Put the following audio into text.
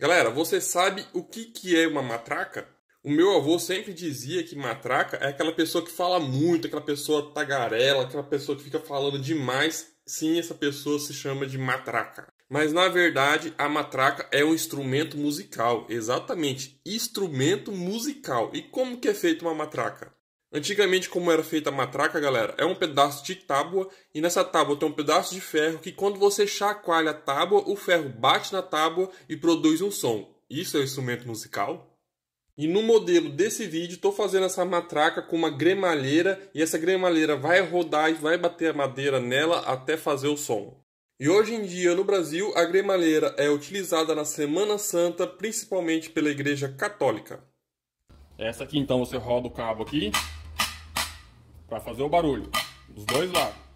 Galera, você sabe o que, que é uma matraca? O meu avô sempre dizia que matraca é aquela pessoa que fala muito, aquela pessoa tagarela, aquela pessoa que fica falando demais. Sim, essa pessoa se chama de matraca. Mas na verdade, a matraca é um instrumento musical, exatamente, instrumento musical. E como que é feita uma matraca? Antigamente, como era feita a matraca, galera, é um pedaço de tábua e nessa tábua tem um pedaço de ferro que quando você chacoalha a tábua, o ferro bate na tábua e produz um som. Isso é um instrumento musical? E no modelo desse vídeo, estou fazendo essa matraca com uma gremalheira e essa gremalheira vai rodar e vai bater a madeira nela até fazer o som. E hoje em dia no Brasil, a gremalheira é utilizada na Semana Santa, principalmente pela Igreja Católica. Essa aqui então você roda o cabo aqui, para fazer o barulho dos dois lados.